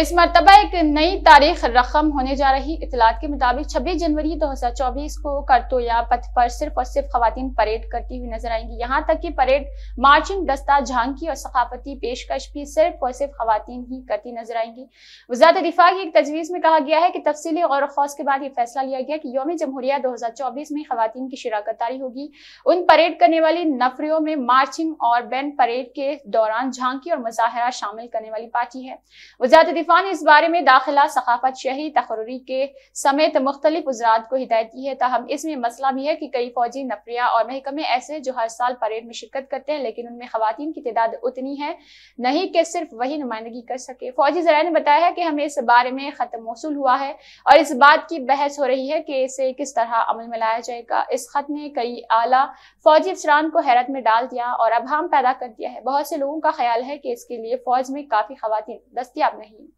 इस मरतबा एक नई तारीख रकम होने जा रही इतलात के मुताबिक छब्बीस जनवरी दो हजार चौबीस को करतोया पथ पर सिर्फ और सिर्फ खातन परेड करती हुई नजर आएंगी यहाँ तक कि परेड मार्चिंग दस्ता झांकी और सकाफती पेशकश भी सिर्फ और सिर्फ खातन ही करती नजर आएंगी वजारत दिफा की एक तजवीज में कहा गया है कि तफसली गौर खौस के बाद यह फैसला लिया गया कि योम जमहूरिया दो हजार चौबीस में खातन की शराकत तारी होगी उन परेड करने वाली नफरियों में मार्चिंग और बैन परेड के दौरान झांकी और मुजाहरा शामिल करने वाली पार्टी है वजारत मुनफान इस बारे में दाखिला सकाफत शहरी तकररी के समेत मुख्तलिफ वजरात को हिदायत की है तहम इसमें मसला भी है कि कई फौजी नफरिया और महकमे ऐसे जो हर साल परेड में शिरकत करते हैं लेकिन उनमें खातन की तदाद उतनी है नहीं कि सिर्फ वही नुमाइंदगी कर सके फौजी जरा ने बताया है कि हमें इस बारे में ख़त मौसू हुआ है और इस बात की बहस हो रही है कि इसे किस तरह अमल में लाया जाएगा इस खत ने कई आला फौजी अफसरान को हैरत में डाल दिया और अब हम पैदा कर दिया है बहुत से लोगों का ख्याल है कि इसके लिए फौज में काफ़ी खुवान दस्तियाब नहीं